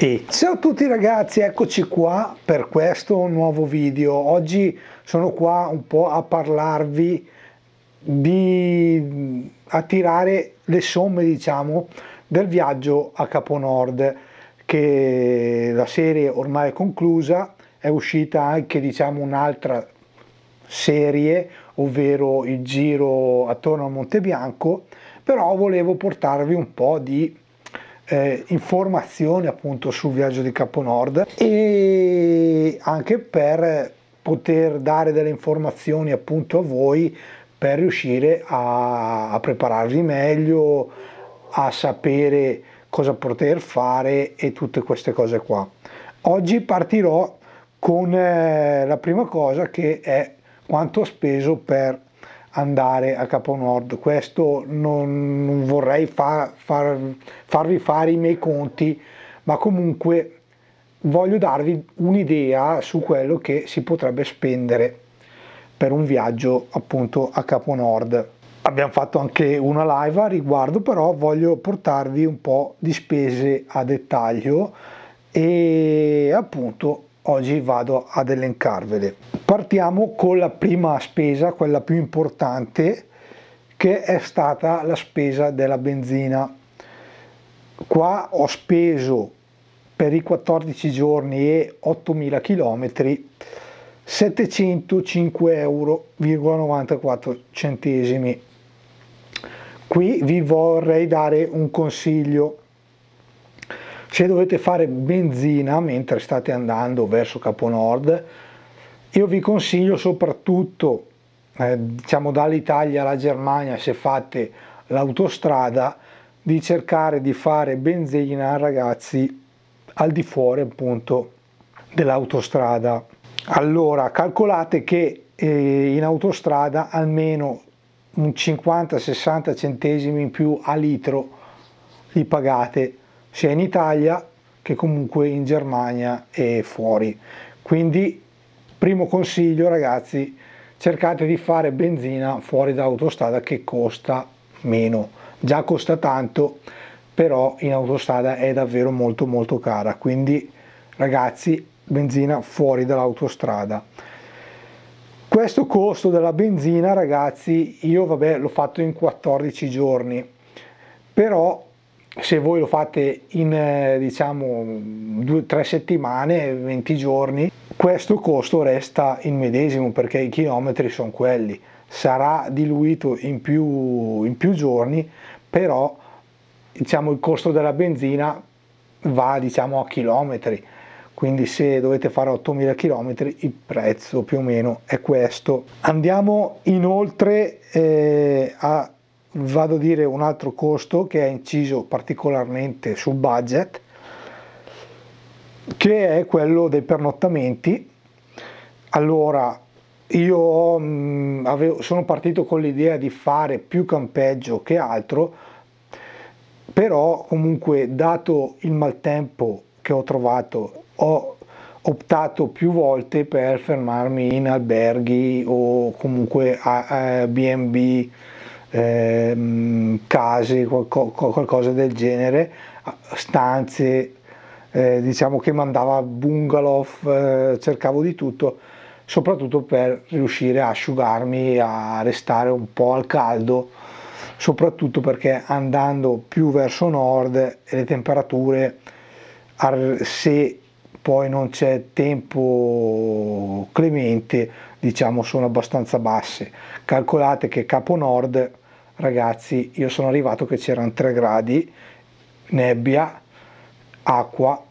E ciao a tutti ragazzi, eccoci qua per questo nuovo video. Oggi sono qua un po' a parlarvi di a tirare le somme, diciamo, del viaggio a Caponord che la serie ormai è conclusa, è uscita anche, diciamo, un'altra serie, ovvero il giro attorno a Bianco, però volevo portarvi un po' di eh, informazioni appunto sul viaggio di Capo Nord e anche per poter dare delle informazioni appunto a voi per riuscire a, a prepararvi meglio, a sapere cosa poter fare e tutte queste cose qua. Oggi partirò con eh, la prima cosa che è quanto ho speso per andare a Capo Nord. Questo non, non vorrei far, far, farvi fare i miei conti, ma comunque voglio darvi un'idea su quello che si potrebbe spendere per un viaggio appunto a Capo Nord. Abbiamo fatto anche una live a riguardo, però voglio portarvi un po' di spese a dettaglio e appunto oggi vado ad elencarvele. Partiamo con la prima spesa, quella più importante, che è stata la spesa della benzina. Qua ho speso per i 14 giorni e 8.000 km 705,94 euro. Qui vi vorrei dare un consiglio se dovete fare benzina mentre state andando verso Capo Nord io vi consiglio soprattutto eh, diciamo dall'Italia alla Germania se fate l'autostrada di cercare di fare benzina ragazzi al di fuori appunto dell'autostrada allora calcolate che eh, in autostrada almeno un 50-60 centesimi in più a litro li pagate sia in Italia che comunque in Germania e fuori. Quindi primo consiglio ragazzi, cercate di fare benzina fuori dall'autostrada che costa meno. Già costa tanto, però in autostrada è davvero molto molto cara, quindi ragazzi, benzina fuori dall'autostrada. Questo costo della benzina, ragazzi, io vabbè l'ho fatto in 14 giorni, però se voi lo fate in eh, diciamo 2 tre settimane, 20 giorni, questo costo resta il medesimo perché i chilometri sono quelli, sarà diluito in più, in più giorni, però diciamo, il costo della benzina va diciamo, a chilometri, quindi se dovete fare 8000 km il prezzo più o meno è questo. Andiamo inoltre eh, a vado a dire un altro costo che è inciso particolarmente sul budget che è quello dei pernottamenti allora io mh, mm, avevo, sono partito con l'idea di fare più campeggio che altro però comunque dato il maltempo che ho trovato ho optato più volte per fermarmi in alberghi o comunque a, a B&B eh, case, qualco, qualcosa del genere, stanze, eh, diciamo che mandava bungalow, eh, cercavo di tutto, soprattutto per riuscire a asciugarmi, a restare un po' al caldo, soprattutto perché andando più verso nord le temperature, se poi non c'è tempo clemente, diciamo sono abbastanza basse. Calcolate che Capo Nord ragazzi io sono arrivato che c'erano 3 gradi nebbia acqua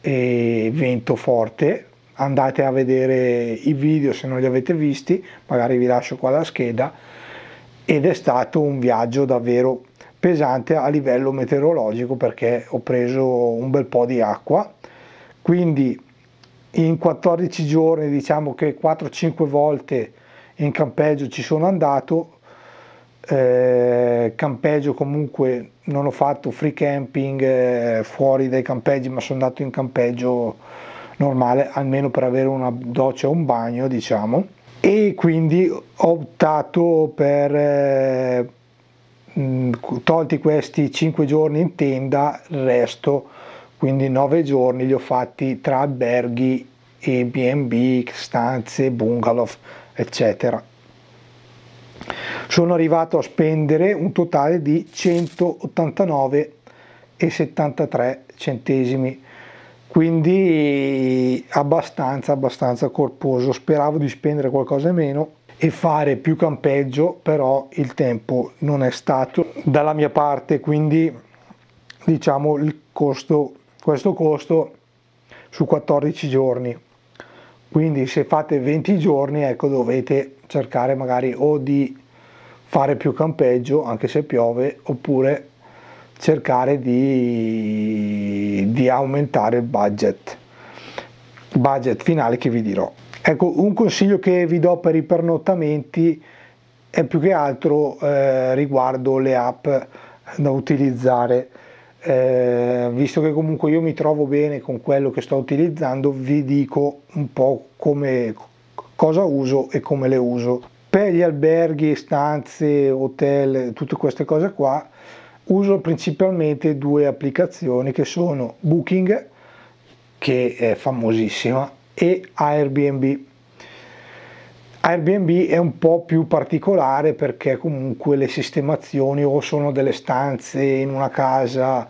e vento forte andate a vedere i video se non li avete visti magari vi lascio qua la scheda ed è stato un viaggio davvero pesante a livello meteorologico perché ho preso un bel po' di acqua quindi in 14 giorni diciamo che 4-5 volte in campeggio ci sono andato eh, campeggio comunque non ho fatto free camping eh, fuori dai campeggi ma sono andato in campeggio normale almeno per avere una doccia o un bagno diciamo e quindi ho optato per eh, mm, tolti questi 5 giorni in tenda il resto quindi 9 giorni li ho fatti tra alberghi e B&B, stanze, bungalow eccetera sono arrivato a spendere un totale di 189,73 centesimi quindi abbastanza abbastanza corposo speravo di spendere qualcosa in meno e fare più campeggio però il tempo non è stato dalla mia parte quindi diciamo il costo questo costo su 14 giorni quindi se fate 20 giorni ecco dovete cercare magari o di fare più campeggio anche se piove oppure cercare di, di aumentare il budget budget finale che vi dirò ecco un consiglio che vi do per i pernottamenti è più che altro eh, riguardo le app da utilizzare eh, visto che comunque io mi trovo bene con quello che sto utilizzando vi dico un po' come, cosa uso e come le uso. Per gli alberghi, stanze, hotel, tutte queste cose qua, uso principalmente due applicazioni che sono Booking, che è famosissima, e Airbnb. Airbnb è un po' più particolare perché comunque le sistemazioni o sono delle stanze in una casa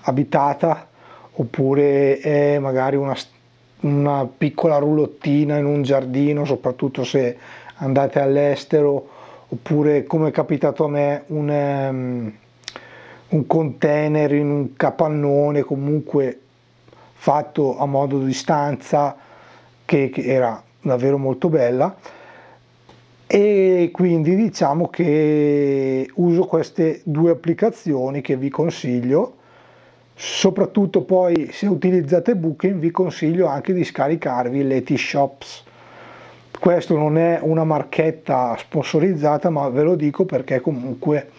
abitata oppure è magari una stanza una piccola rulottina in un giardino, soprattutto se andate all'estero, oppure come è capitato a me un, um, un container in un capannone comunque fatto a modo di stanza che, che era davvero molto bella e quindi diciamo che uso queste due applicazioni che vi consiglio soprattutto poi se utilizzate Booking vi consiglio anche di scaricarvi le T-Shops questo non è una marchetta sponsorizzata ma ve lo dico perché comunque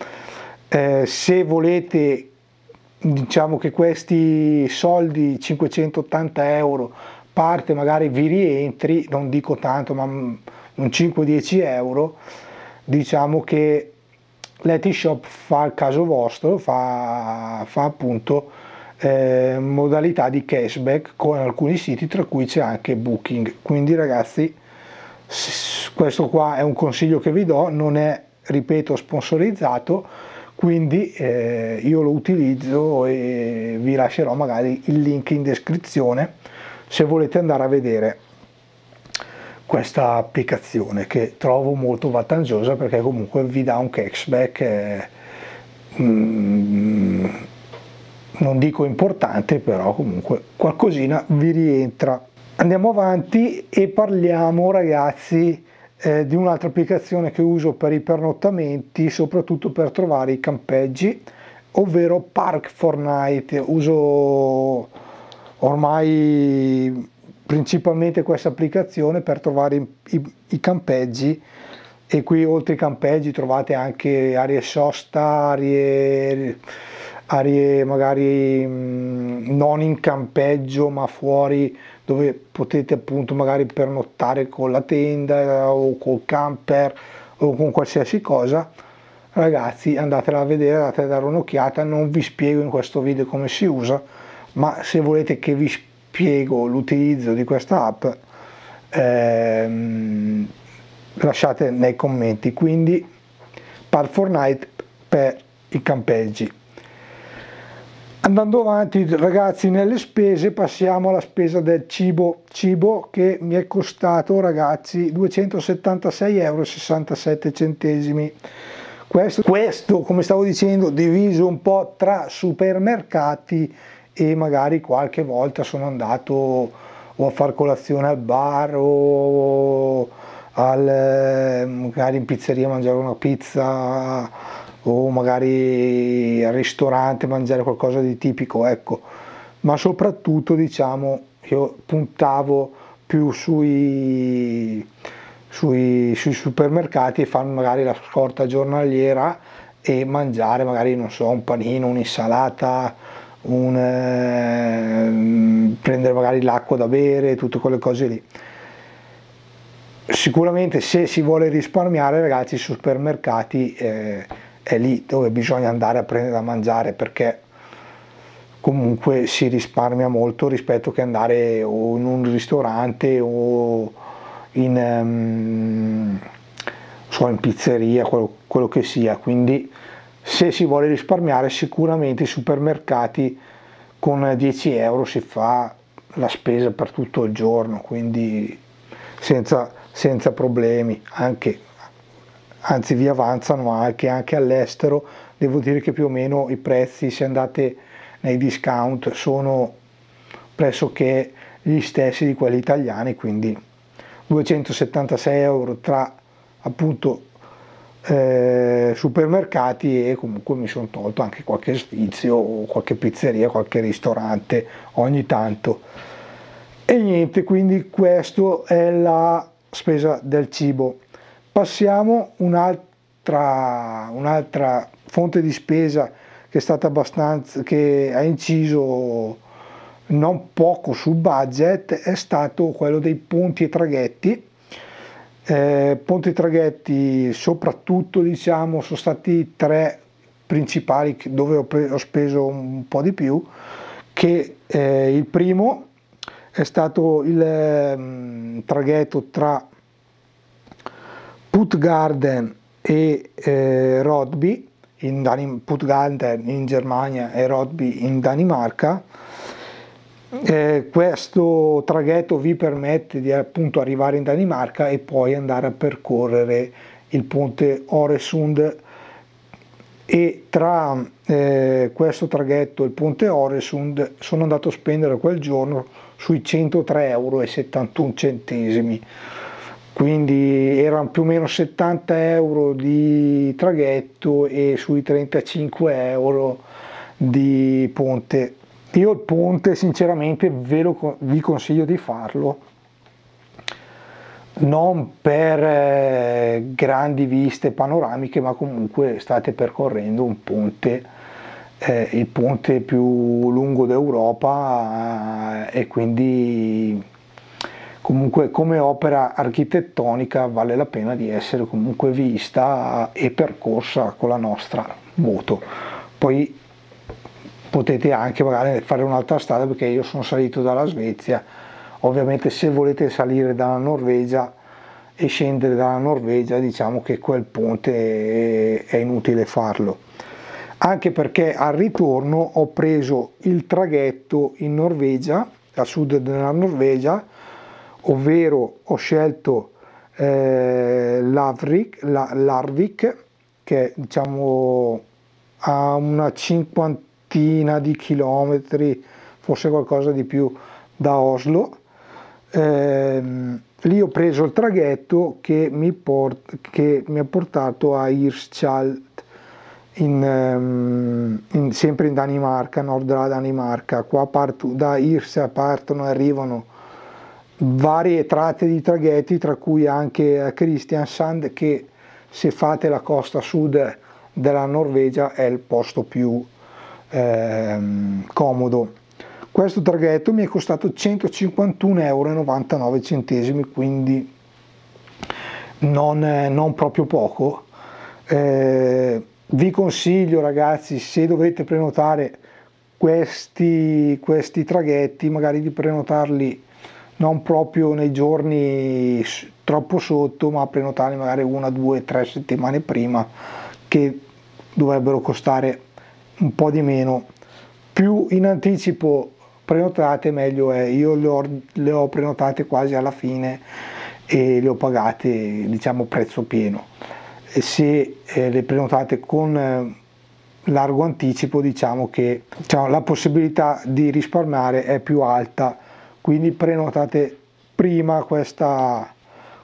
eh, se volete diciamo che questi soldi 580 euro parte magari vi rientri non dico tanto ma un 5-10 euro diciamo che l'Eti Shop fa il caso vostro fa, fa appunto eh, modalità di cashback con alcuni siti tra cui c'è anche Booking. Quindi ragazzi questo qua è un consiglio che vi do, non è ripeto sponsorizzato, quindi eh, io lo utilizzo e vi lascerò magari il link in descrizione se volete andare a vedere questa applicazione che trovo molto vantaggiosa perché comunque vi dà un cashback eh, mm, non dico importante, però comunque qualcosina vi rientra. Andiamo avanti e parliamo ragazzi eh, di un'altra applicazione che uso per i pernottamenti, soprattutto per trovare i campeggi, ovvero Park Fortnite. Uso ormai principalmente questa applicazione per trovare i, i, i campeggi e qui oltre ai campeggi trovate anche aree sosta, aree aree magari mm, non in campeggio ma fuori dove potete appunto magari pernottare con la tenda eh, o col camper o con qualsiasi cosa ragazzi andatela a vedere andate a dare un'occhiata non vi spiego in questo video come si usa ma se volete che vi spiego l'utilizzo di questa app ehm, lasciate nei commenti quindi par Fortnite per i campeggi andando avanti ragazzi nelle spese passiamo alla spesa del cibo cibo che mi è costato ragazzi 276,67 euro questo, questo come stavo dicendo diviso un po' tra supermercati e magari qualche volta sono andato o a far colazione al bar o al, eh, magari in pizzeria a mangiare una pizza o magari al ristorante mangiare qualcosa di tipico, ecco. Ma soprattutto diciamo io puntavo più sui, sui, sui supermercati e fanno magari la scorta giornaliera e mangiare magari non so un panino, un'insalata, un, eh, prendere magari l'acqua da bere, tutte quelle cose lì. Sicuramente se si vuole risparmiare ragazzi i supermercati eh, è lì dove bisogna andare a prendere da mangiare perché comunque si risparmia molto rispetto che andare o in un ristorante o in, um, so, in pizzeria, quello, quello, che sia. Quindi se si vuole risparmiare sicuramente i supermercati con 10 euro si fa la spesa per tutto il giorno, quindi senza, senza problemi, anche anzi vi avanzano anche, anche all'estero, devo dire che più o meno i prezzi se andate nei discount sono pressoché gli stessi di quelli italiani, quindi 276 euro tra appunto eh, supermercati e comunque mi sono tolto anche qualche sfizio qualche pizzeria, qualche ristorante ogni tanto. E niente, quindi questa è la spesa del cibo. Passiamo un'altra, un'altra fonte di spesa che è stata abbastanza, che ha inciso non poco sul budget, è stato quello dei ponti e traghetti. Eh, ponti e traghetti soprattutto diciamo sono stati tre principali dove ho, ho speso un po' di più, che eh, il primo è stato il eh, traghetto tra Puttgarden e eh, Rodby, in Danim- Puttgarden in Germania e Rodby in Danimarca. Eh, questo traghetto vi permette di appunto arrivare in Danimarca e poi andare a percorrere il ponte Oresund e tra eh, questo traghetto e il ponte Oresund sono andato a spendere quel giorno sui 103,71 euro quindi erano più o meno 70 euro di traghetto e sui 35 euro di ponte io il ponte sinceramente ve lo, vi consiglio di farlo non per eh, grandi viste panoramiche ma comunque state percorrendo un ponte eh, il ponte più lungo d'Europa eh, e quindi comunque come opera architettonica vale la pena di essere comunque vista e percorsa con la nostra moto. Poi potete anche magari fare un'altra strada perché io sono salito dalla Svezia, ovviamente se volete salire dalla Norvegia e scendere dalla Norvegia diciamo che quel ponte è inutile farlo anche perché al ritorno ho preso il traghetto in Norvegia, a sud della Norvegia, ovvero ho scelto eh, l'Arvik, la, l'Arvik che diciamo a una cinquantina di chilometri, forse qualcosa di più da Oslo. Eh, lì ho preso il traghetto che mi, port- che mi ha portato a Hirschald, in, ehm, in, sempre in Danimarca, nord della Danimarca. Qua parto, da Hirsa partono e arrivano varie tratte di traghetti tra cui anche Kristiansand eh, che se fate la costa sud della Norvegia è il posto più ehm, comodo. Questo traghetto mi è costato 151,99 euro, quindi non, eh, non proprio poco. Eh, vi consiglio ragazzi, se dovete prenotare questi, questi traghetti, magari di prenotarli non proprio nei giorni troppo sotto, ma prenotarli magari una, due, tre settimane prima che dovrebbero costare un po' di meno. Più in anticipo prenotate meglio è, io le ho, le ho prenotate quasi alla fine e le ho pagate diciamo prezzo pieno. E se eh, le prenotate con eh, largo anticipo diciamo che diciamo, la possibilità di risparmiare è più alta quindi prenotate prima questa,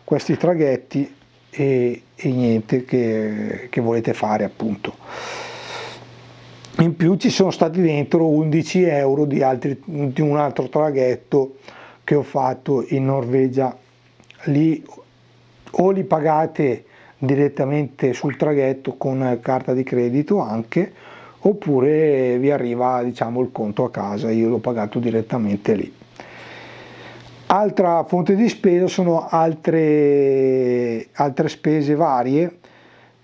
questi traghetti e, e niente che, che volete fare appunto in più ci sono stati dentro 11 euro di, altri, di, un altro traghetto che ho fatto in Norvegia lì o li pagate direttamente sul traghetto con carta di credito anche oppure vi arriva diciamo il conto a casa io l'ho pagato direttamente lì Altra fonte di spesa sono altre, altre spese varie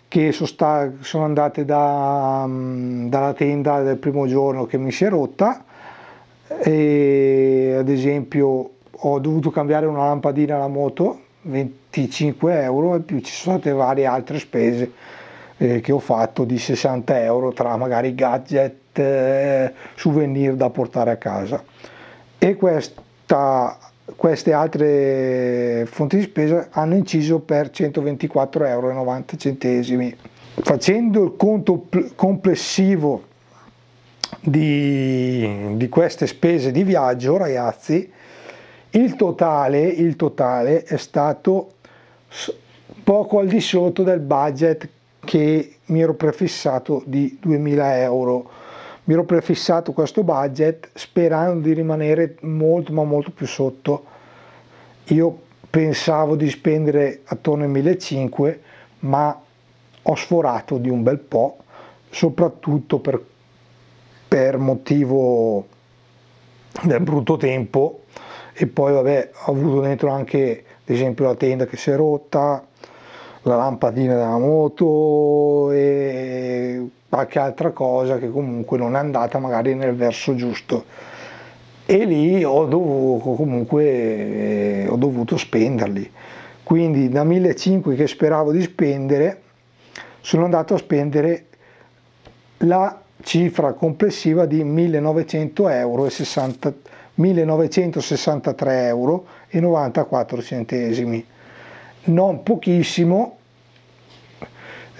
che sono, sta, sono andate da, mm, dalla tenda del primo giorno che mi si è rotta e ad esempio ho dovuto cambiare una lampadina alla moto 25 euro e più ci sono state varie altre spese eh, che ho fatto di 60 euro tra magari gadget eh, souvenir da portare a casa e questa queste altre fonti di spesa hanno inciso per 124,90 euro. Facendo il conto complessivo di, di, queste spese di viaggio, ragazzi, il totale, il totale è stato poco al di sotto del budget che mi ero prefissato di 2000 euro mi ero prefissato questo budget sperando di rimanere molto ma molto più sotto io pensavo di spendere attorno ai 1500 ma ho sforato di un bel po' soprattutto per, per motivo del brutto tempo e poi vabbè ho avuto dentro anche ad esempio la tenda che si è rotta la lampadina della moto e qualche altra cosa che comunque non è andata magari nel verso giusto e lì ho dovuto, comunque eh, ho dovuto spenderli quindi da 1.500 che speravo di spendere sono andato a spendere la cifra complessiva di 1.900 euro e 60, 1963 euro e 94 centesimi non pochissimo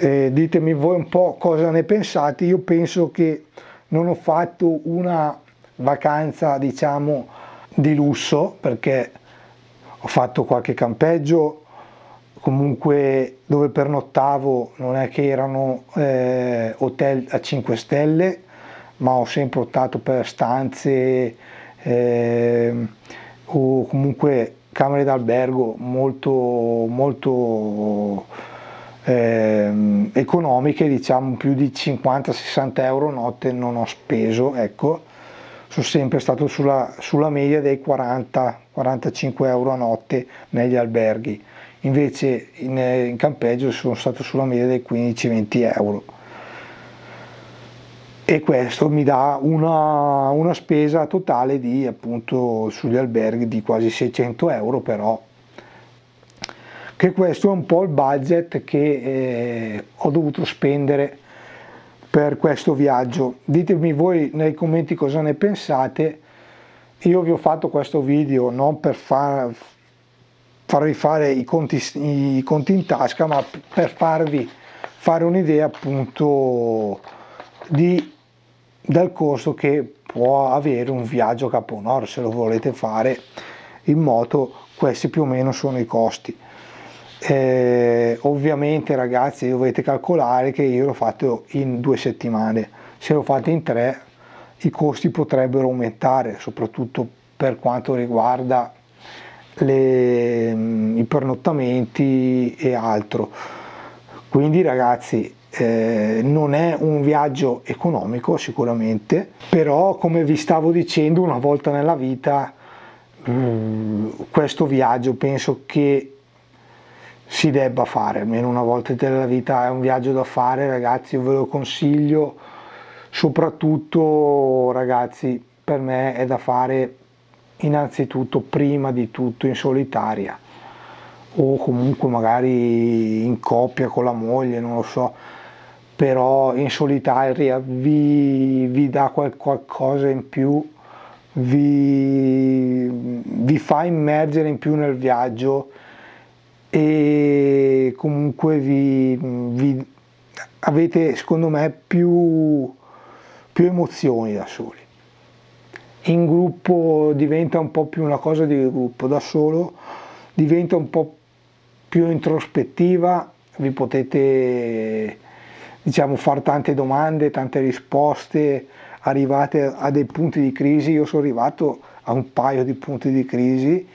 eh, ditemi voi un po' cosa ne pensate, io penso che non ho fatto una vacanza diciamo di lusso perché ho fatto qualche campeggio comunque dove pernottavo non è che erano eh, hotel a 5 stelle ma ho sempre optato per stanze eh, o comunque camere d'albergo molto molto eh, economiche, diciamo più di 50-60 euro notte non ho speso, ecco, sono sempre stato sulla, sulla media dei 40-45 euro a notte negli alberghi, invece in, eh, in campeggio sono stato sulla media dei 15-20 euro e questo mi dà una, una, spesa totale di appunto sugli alberghi di quasi 600 euro però che questo è un po' il budget che eh, ho dovuto spendere per questo viaggio. Ditemi voi nei commenti cosa ne pensate. Io vi ho fatto questo video non per far, farvi fare i conti, i conti in tasca, ma per farvi fare un'idea appunto di, del costo che può avere un viaggio a nord se lo volete fare in moto questi più o meno sono i costi eh, ovviamente ragazzi dovete calcolare che io l'ho fatto in due settimane, se lo fate in tre i costi potrebbero aumentare, soprattutto per quanto riguarda le, mm, i pernottamenti e altro. Quindi ragazzi eh, non è un viaggio economico sicuramente, però come vi stavo dicendo una volta nella vita mh, mm, questo viaggio penso che si debba fare almeno una volta nella vita è un viaggio da fare ragazzi io ve lo consiglio soprattutto ragazzi per me è da fare innanzitutto prima di tutto in solitaria o comunque magari in coppia con la moglie non lo so però in solitaria vi, vi dà qual, qualcosa in più vi, vi fa immergere in più nel viaggio e comunque vi, vi avete secondo me più, più emozioni da soli. In gruppo diventa un po' più una cosa di gruppo, da solo diventa un po' più introspettiva, vi potete diciamo fare tante domande, tante risposte, arrivate a dei punti di crisi, io sono arrivato a un paio di punti di crisi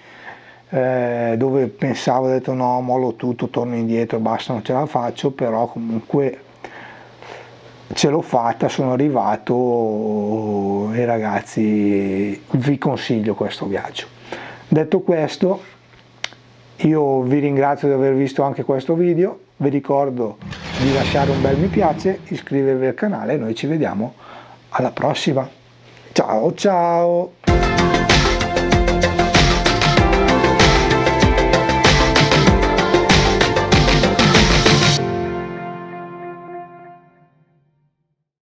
eh, dove pensavo, ho detto no, mollo tutto, torno indietro, basta, non ce la faccio, però comunque ce l'ho fatta, sono arrivato e ragazzi vi consiglio questo viaggio. Detto questo, io vi ringrazio di aver visto anche questo video, vi ricordo di lasciare un bel mi piace, iscrivervi al canale e noi ci vediamo alla prossima. Ciao ciao!